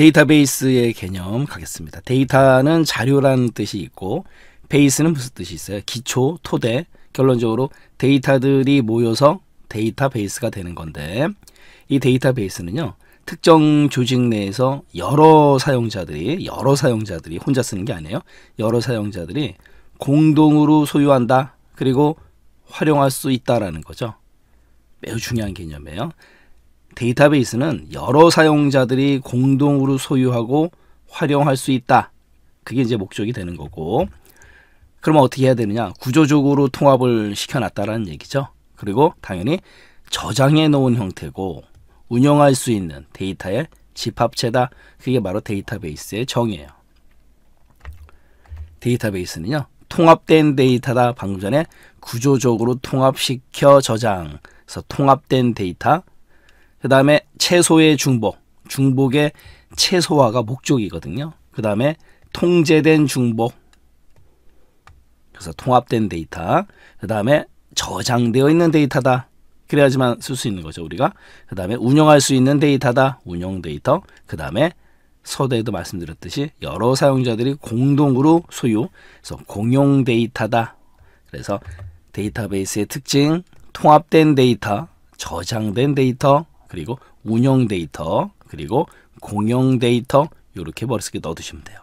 데이터베이스의 개념 가겠습니다. 데이터는 자료라는 뜻이 있고 베이스는 무슨 뜻이 있어요? 기초, 토대, 결론적으로 데이터들이 모여서 데이터베이스가 되는 건데 이 데이터베이스는요. 특정 조직 내에서 여러 사용자들이 여러 사용자들이 혼자 쓰는 게 아니에요. 여러 사용자들이 공동으로 소유한다. 그리고 활용할 수 있다라는 거죠. 매우 중요한 개념이에요. 데이터베이스는 여러 사용자들이 공동으로 소유하고 활용할 수 있다. 그게 이제 목적이 되는 거고 그러면 어떻게 해야 되느냐 구조적으로 통합을 시켜놨다라는 얘기죠 그리고 당연히 저장해 놓은 형태고 운영할 수 있는 데이터의 집합체다 그게 바로 데이터베이스의 정의예요 데이터베이스는요 통합된 데이터다 방금 전에 구조적으로 통합시켜 저장 그래서 통합된 데이터 그 다음에 채소의 중복, 중복의 채소화가 목적이거든요. 그 다음에 통제된 중복, 그래서 통합된 데이터, 그 다음에 저장되어 있는 데이터다. 그래야지만 쓸 수 있는 거죠 우리가. 그 다음에 운영할 수 있는 데이터다. 운영 데이터. 그 다음에 서대에도 말씀드렸듯이 여러 사용자들이 공동으로 소유, 그래서 공용 데이터다. 그래서 데이터베이스의 특징, 통합된 데이터, 저장된 데이터, 그리고 운영 데이터, 그리고 공용 데이터 이렇게 머릿속에 넣어두시면 돼요.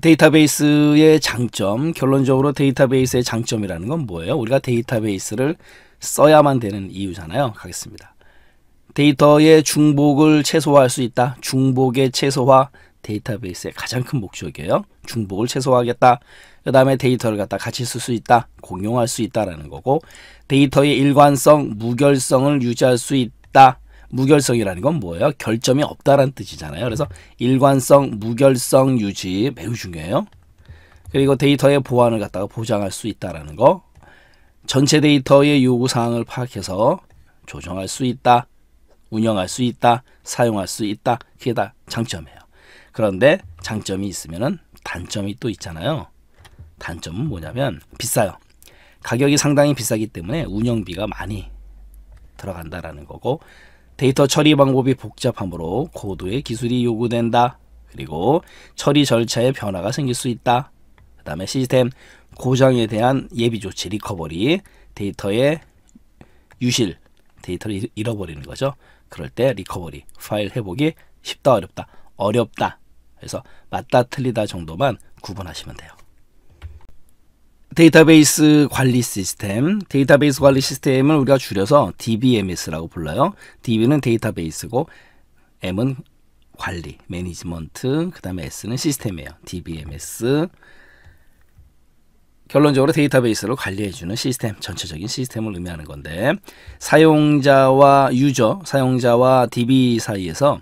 데이터베이스의 장점, 결론적으로 데이터베이스의 장점이라는 건 뭐예요? 우리가 데이터베이스를 써야만 되는 이유잖아요. 가겠습니다. 데이터의 중복을 최소화할 수 있다. 중복의 최소화, 데이터베이스의 가장 큰 목적이에요. 중복을 최소화하겠다. 그 다음에 데이터를 갖다 같이 쓸 수 있다. 공용할 수 있다라는 거고 데이터의 일관성, 무결성을 유지할 수 있다. 무결성이라는 건 뭐예요? 결점이 없다라는 뜻이잖아요. 그래서 일관성, 무결성 유지 매우 중요해요. 그리고 데이터의 보안을 갖다가 보장할 수 있다라는 거. 전체 데이터의 요구 사항을 파악해서 조정할 수 있다. 운영할 수 있다. 사용할 수 있다. 그게 다 장점이에요. 그런데 장점이 있으면 단점이 또 있잖아요. 단점은 뭐냐면 비싸요. 가격이 상당히 비싸기 때문에 운영비가 많이 들어간다라는 거고 데이터 처리 방법이 복잡하므로 고도의 기술이 요구된다. 그리고 처리 절차에 변화가 생길 수 있다. 그 다음에 시스템 고장에 대한 예비 조치 리커버리 데이터의 유실 데이터를 잃어버리는 거죠. 그럴 때 리커버리 파일 회복이 쉽다 어렵다 어렵다. 그래서 맞다 틀리다 정도만 구분하시면 돼요. 데이터베이스 관리 시스템, 데이터베이스 관리 시스템을 우리가 줄여서 DBMS라고 불러요. DB는 데이터베이스고 M은 관리, 매니지먼트, 그 다음에 S는 시스템이에요. DBMS. 결론적으로 데이터베이스를 관리해주는 시스템, 전체적인 시스템을 의미하는 건데 사용자와 유저, 사용자와 DB 사이에서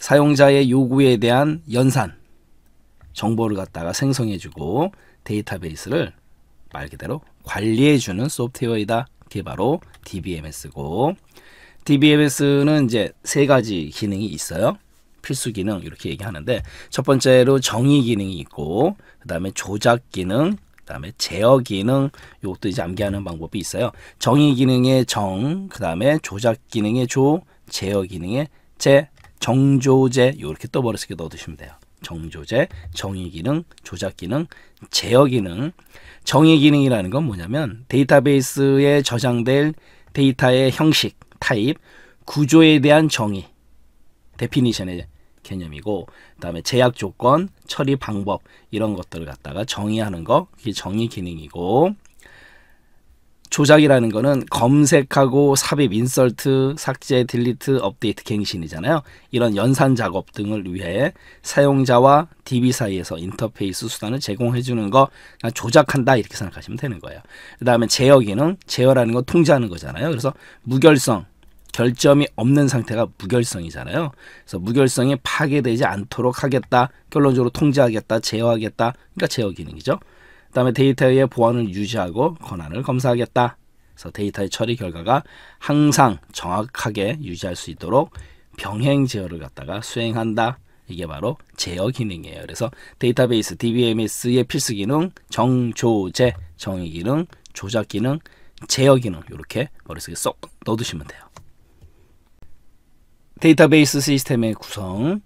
사용자의 요구에 대한 연산 정보를 갖다가 생성해주고 데이터베이스를 말 그대로 관리해주는 소프트웨어이다. 그게 바로 DBMS고 DBMS는 이제 세 가지 기능이 있어요. 필수 기능 이렇게 얘기하는데 첫 번째로 정의 기능이 있고 그 다음에 조작 기능 그 다음에 제어 기능 이것도 이제 암기하는 방법이 있어요. 정의 기능의 정, 그 다음에 조작 기능의 조, 제어 기능의 제, 정조제 이렇게 떠버릇하게 넣어두시면 돼요. 정조제, 정의기능, 조작기능, 제어기능. 정의기능이라는 건 뭐냐면 데이터베이스에 저장될 데이터의 형식, 타입, 구조에 대한 정의, 데피니션의 개념이고 그다음에 제약 조건, 처리 방법 이런 것들을 갖다가 정의하는 거, 그게 정의 기능이고 조작이라는 거는 검색하고 삽입, 인설트, 삭제, 딜리트, 업데이트, 갱신이잖아요. 이런 연산 작업 등을 위해 사용자와 DB 사이에서 인터페이스 수단을 제공해 주는 거 그냥 조작한다 이렇게 생각하시면 되는 거예요. 그다음에 제어 기능, 제어라는 건 통제하는 거잖아요. 그래서 무결성 결점이 없는 상태가 무결성이잖아요. 그래서 무결성이 파괴되지 않도록 하겠다. 결론적으로 통제하겠다, 제어하겠다. 그러니까 제어 기능이죠. 그다음에 데이터의 보안을 유지하고 권한을 검사하겠다. 그래서 데이터의 처리 결과가 항상 정확하게 유지할 수 있도록 병행 제어를 갖다가 수행한다. 이게 바로 제어 기능이에요. 그래서 데이터베이스 DBMS의 필수 기능 정조제, 정의 기능, 조작 기능, 제어 기능 이렇게 머릿속에 쏙 넣어두시면 돼요. 데이터베이스 시스템의 구성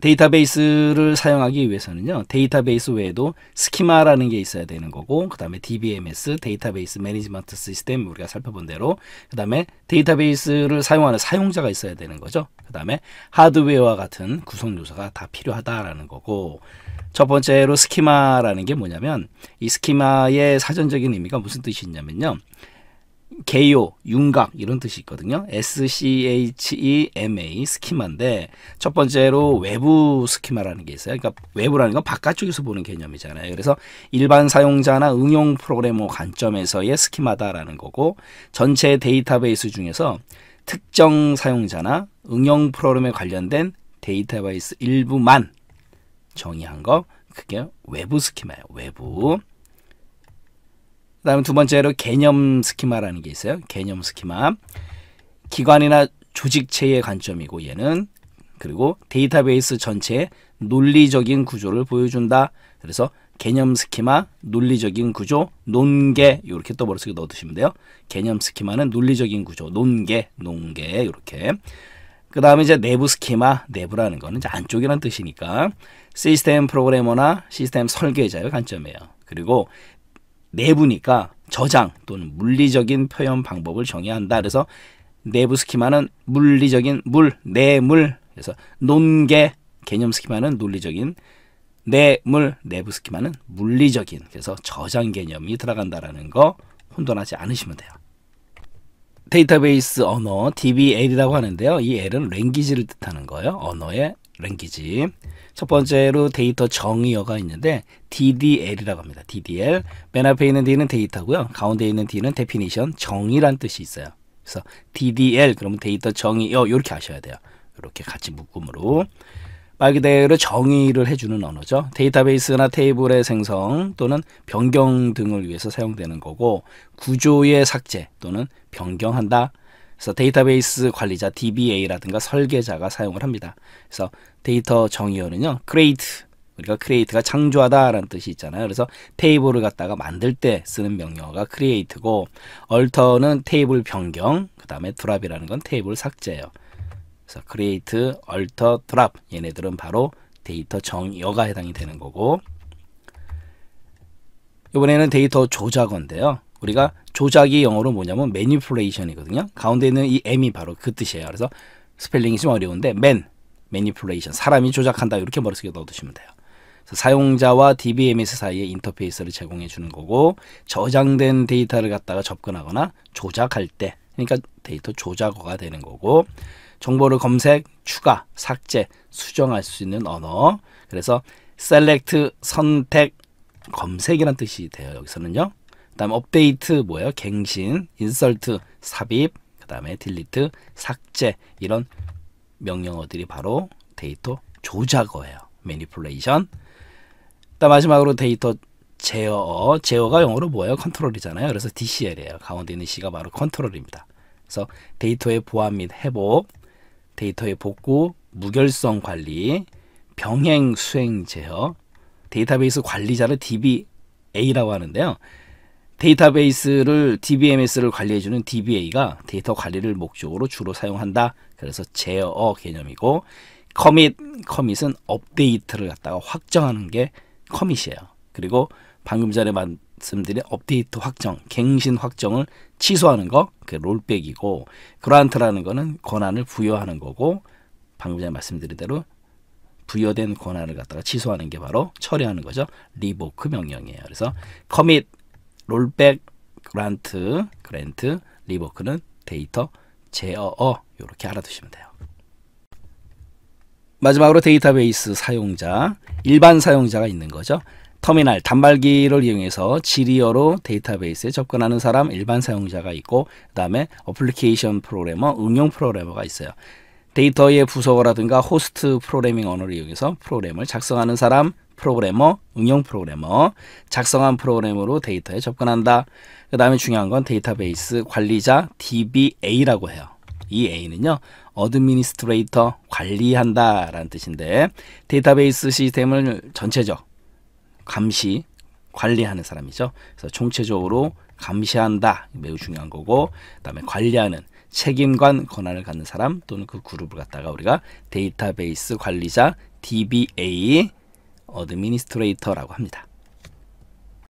데이터베이스를 사용하기 위해서는요. 데이터베이스 외에도 스키마라는 게 있어야 되는 거고 그 다음에 DBMS 데이터베이스 매니지먼트 시스템 우리가 살펴본 대로 그 다음에 데이터베이스를 사용하는 사용자가 있어야 되는 거죠. 그 다음에 하드웨어와 같은 구성 요소가 다 필요하다라는 거고 첫 번째로 스키마라는 게 뭐냐면 이 스키마의 사전적인 의미가 무슨 뜻이 냐면요 개요, 윤곽 이런 뜻이 있거든요. S-C-H-E-M-A 스키마인데 첫 번째로 외부 스키마라는 게 있어요. 그러니까 외부라는 건 바깥쪽에서 보는 개념이잖아요. 그래서 일반 사용자나 응용 프로그래머 관점에서의 스키마다라는 거고 전체 데이터베이스 중에서 특정 사용자나 응용 프로그램에 관련된 데이터베이스 일부만 정의한 거 그게 외부 스키마예요. 외부. 그다음에 두 번째로 개념 스키마라는 게 있어요. 개념 스키마. 기관이나 조직체의 관점이고 얘는 그리고 데이터베이스 전체의 논리적인 구조를 보여준다. 그래서 개념 스키마, 논리적인 구조, 논계 이렇게 또머어속에 넣어두시면 돼요. 개념 스키마는 논리적인 구조, 논계, 논계 이렇게. 그 다음에 이제 내부 스키마, 내부라는 거는 이제 안쪽이란 뜻이니까 시스템 프로그래머나 시스템 설계자의 관점이에요. 그리고 내부니까 저장 또는 물리적인 표현 방법을 정해야 한다. 그래서 내부 스키마는 물리적인 물, 내물. 그래서 논개 개념 스키마는 논리적인 내물, 내부 스키마는 물리적인. 그래서 저장 개념이 들어간다라는 거 혼돈하지 않으시면 돼요. 데이터베이스 언어 DBL이라고 하는데요. 이 L은 랭귀지를 뜻하는 거예요. 언어의 랭귀지. 첫 번째로 데이터 정의어가 있는데 DDL이라고 합니다. DDL. 맨 앞에 있는 D는 데이터고요. 가운데 있는 D는 데피니션, 정의란 뜻이 있어요. 그래서 DDL 그러면 데이터 정의어 이렇게 하셔야 돼요. 이렇게 같이 묶음으로 말 그대로 정의를 해주는 언어죠. 데이터베이스나 테이블의 생성 또는 변경 등을 위해서 사용되는 거고 구조의 삭제 또는 변경한다 그래서 데이터베이스 관리자 DBA라든가 설계자가 사용을 합니다. 그래서 데이터 정의어는요. create 우리가 create가 창조하다라는 뜻이 있잖아요. 그래서 테이블을 갖다가 만들 때 쓰는 명령어가 create고 alter는 테이블 변경, 그다음에 drop이라는 건 테이블 삭제예요. 그래서 create, alter, drop 얘네들은 바로 데이터 정의어가 해당이 되는 거고 이번에는 데이터 조작어인데요. 우리가 조작이 영어로 뭐냐면 매니플레이션이거든요. 가운데 있는 이 m이 바로 그 뜻이에요. 그래서 스펠링이 좀 어려운데 맨 매니플레이션 사람이 조작한다 이렇게 머릿속에 넣어두시면 돼요. 그래서 사용자와 DBMS 사이에 인터페이스를 제공해 주는 거고 저장된 데이터를 갖다가 접근하거나 조작할 때 그러니까 데이터 조작어가 되는 거고 정보를 검색, 추가, 삭제, 수정할 수 있는 언어 그래서 셀렉트 선택 검색이란 뜻이 돼요 여기서는요 그다음 업데이트 뭐예요? 갱신, 인설트, 삽입, 그다음에 딜리트, 삭제 이런 명령어들이 바로 데이터 조작어예요. 매니플레이션. 그다음 마지막으로 데이터 제어. 제어가 영어로 뭐예요? 컨트롤이잖아요. 그래서 DCL이에요. 가운데 있는 C가 바로 컨트롤입니다. 그래서 데이터의 보안 및 회복, 데이터의 복구, 무결성 관리, 병행 수행 제어, 데이터베이스 관리자를 DBA라고 하는데요. 데이터베이스를 DBMS를 관리해주는 DBA가 데이터 관리를 목적으로 주로 사용한다. 그래서 제어 개념이고 커밋 커밋은 업데이트를 갖다가 확정하는 게 커밋이에요. 그리고 방금 전에 말씀드린 업데이트 확정, 갱신 확정을 취소하는 거, 그 롤백이고 그란트라는 거는 권한을 부여하는 거고 방금 전에 말씀드린 대로 부여된 권한을 갖다가 취소하는 게 바로 처리하는 거죠. 리보크 명령이에요. 그래서 커밋 롤백 그란트 그랜트 리버크는 데이터 제어어 이렇게 알아두시면 돼요. 마지막으로 데이터베이스 사용자 일반 사용자가 있는 거죠. 터미널 단말기를 이용해서 지리어로 데이터베이스에 접근하는 사람 일반 사용자가 있고 그 다음에 어플리케이션 프로그래머 응용 프로그래머가 있어요. 데이터의 부서어라든가 호스트 프로그래밍 언어를 이용해서 프로그램을 작성하는 사람 프로그래머, 응용 프로그래머, 작성한 프로그램으로 데이터에 접근한다. 그 다음에 중요한 건 데이터베이스 관리자 DBA라고 해요. 이 A는요. 어드미니스트레이터 관리한다 라는 뜻인데 데이터베이스 시스템을 전체적 감시 관리하는 사람이죠. 그래서 총체적으로 감시한다 매우 중요한 거고 그다음에 관리하는 책임관 권한을 갖는 사람 또는 그 그룹을 갖다가 우리가 데이터베이스 관리자 DBA 어드미니스트레이터라고 합니다.